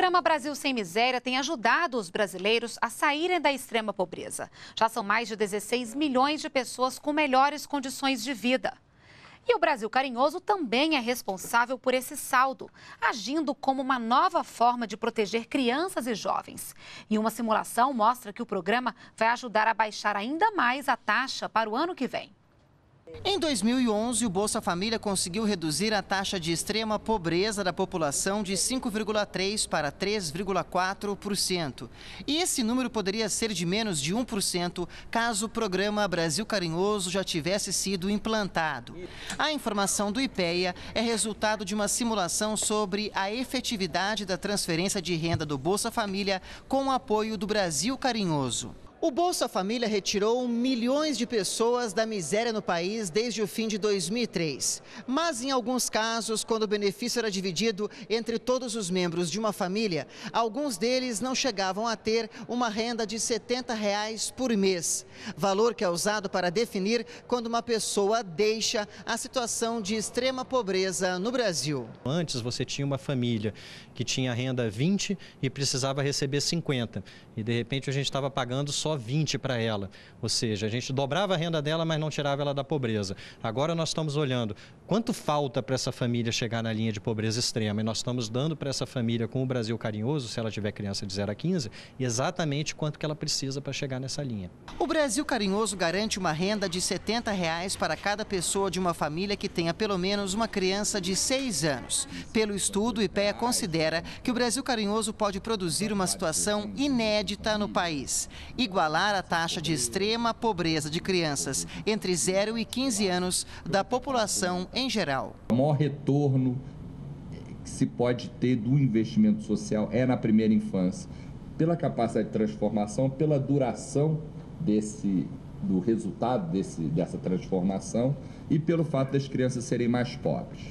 programa Brasil Sem Miséria tem ajudado os brasileiros a saírem da extrema pobreza. Já são mais de 16 milhões de pessoas com melhores condições de vida. E o Brasil Carinhoso também é responsável por esse saldo, agindo como uma nova forma de proteger crianças e jovens. E uma simulação mostra que o programa vai ajudar a baixar ainda mais a taxa para o ano que vem. Em 2011, o Bolsa Família conseguiu reduzir a taxa de extrema pobreza da população de 5,3% para 3,4%. E esse número poderia ser de menos de 1% caso o programa Brasil Carinhoso já tivesse sido implantado. A informação do IPEA é resultado de uma simulação sobre a efetividade da transferência de renda do Bolsa Família com o apoio do Brasil Carinhoso. O Bolsa Família retirou milhões de pessoas da miséria no país desde o fim de 2003. Mas, em alguns casos, quando o benefício era dividido entre todos os membros de uma família, alguns deles não chegavam a ter uma renda de R$ 70 reais por mês. Valor que é usado para definir quando uma pessoa deixa a situação de extrema pobreza no Brasil. Antes, você tinha uma família que tinha renda 20 e precisava receber 50. E, de repente, a gente estava pagando só só 20 para ela. Ou seja, a gente dobrava a renda dela, mas não tirava ela da pobreza. Agora nós estamos olhando quanto falta para essa família chegar na linha de pobreza extrema. E nós estamos dando para essa família com o Brasil carinhoso, se ela tiver criança de 0 a 15, exatamente quanto que ela precisa para chegar nessa linha. O Brasil carinhoso garante uma renda de R$ 70 reais para cada pessoa de uma família que tenha pelo menos uma criança de 6 anos. Pelo estudo, o IPEA considera que o Brasil carinhoso pode produzir uma situação inédita no país. Igual igualar a taxa de extrema pobreza de crianças entre 0 e 15 anos da população em geral. O maior retorno que se pode ter do investimento social é na primeira infância, pela capacidade de transformação, pela duração desse do resultado desse, dessa transformação e pelo fato das crianças serem mais pobres.